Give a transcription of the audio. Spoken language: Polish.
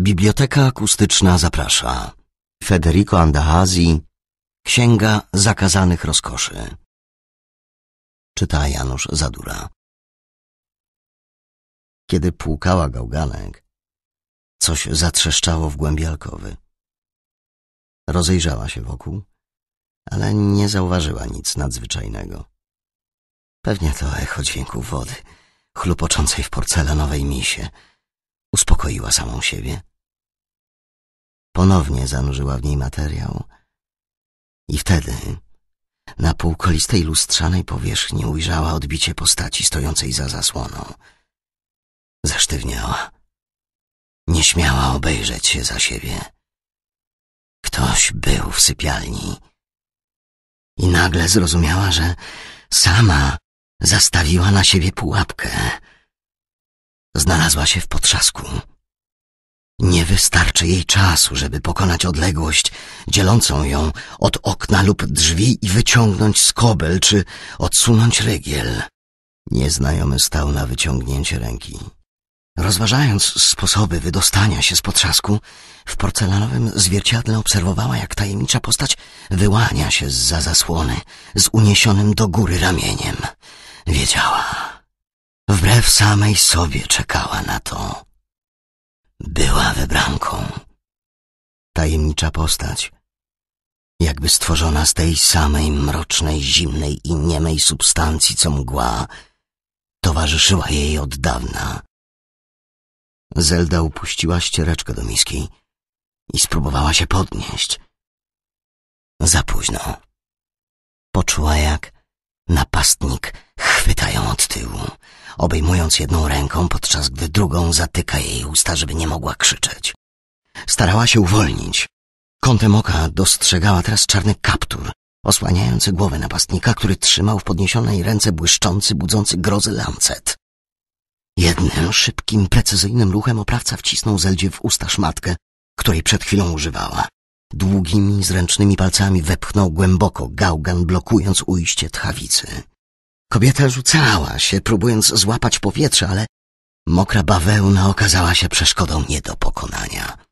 Biblioteka akustyczna zaprasza. Federico Andahazi, Księga zakazanych rozkoszy. Czyta Janusz Zadura. Kiedy płukała gałganek, coś zatrzeszczało w głębi alkowy. Rozejrzała się wokół, ale nie zauważyła nic nadzwyczajnego. Pewnie to echo dźwięku wody, chlupoczącej w porcelanowej misie. Uspokoiła samą siebie Ponownie zanurzyła w niej materiał. I wtedy na półkolistej lustrzanej powierzchni ujrzała odbicie postaci stojącej za zasłoną. Zasztywniała. Nie śmiała obejrzeć się za siebie. Ktoś był w sypialni. I nagle zrozumiała, że sama zastawiła na siebie pułapkę. Znalazła się w potrzasku. Nie wystarczy jej czasu, żeby pokonać odległość dzielącą ją od okna lub drzwi i wyciągnąć skobel czy odsunąć rygiel. Nieznajomy stał na wyciągnięcie ręki. Rozważając sposoby wydostania się z potrzasku, w porcelanowym zwierciadle obserwowała, jak tajemnicza postać wyłania się za zasłony z uniesionym do góry ramieniem. Wiedziała. Wbrew samej sobie czekała na to była wybranką. Tajemnicza postać. Jakby stworzona z tej samej mrocznej, zimnej i niemej substancji, co mgła, towarzyszyła jej od dawna. Zelda upuściła ściereczkę do miski i spróbowała się podnieść. Za późno. Poczuła, jak napastnik chwyta obejmując jedną ręką, podczas gdy drugą zatyka jej usta, żeby nie mogła krzyczeć. Starała się uwolnić. Kątem oka dostrzegała teraz czarny kaptur, osłaniający głowę napastnika, który trzymał w podniesionej ręce błyszczący, budzący grozy lancet. Jednym szybkim, precyzyjnym ruchem oprawca wcisnął Zeldzie w usta szmatkę, której przed chwilą używała. Długimi, zręcznymi palcami wepchnął głęboko gałgan, blokując ujście tchawicy. Kobieta rzucała się, próbując złapać powietrze, ale mokra bawełna okazała się przeszkodą nie do pokonania.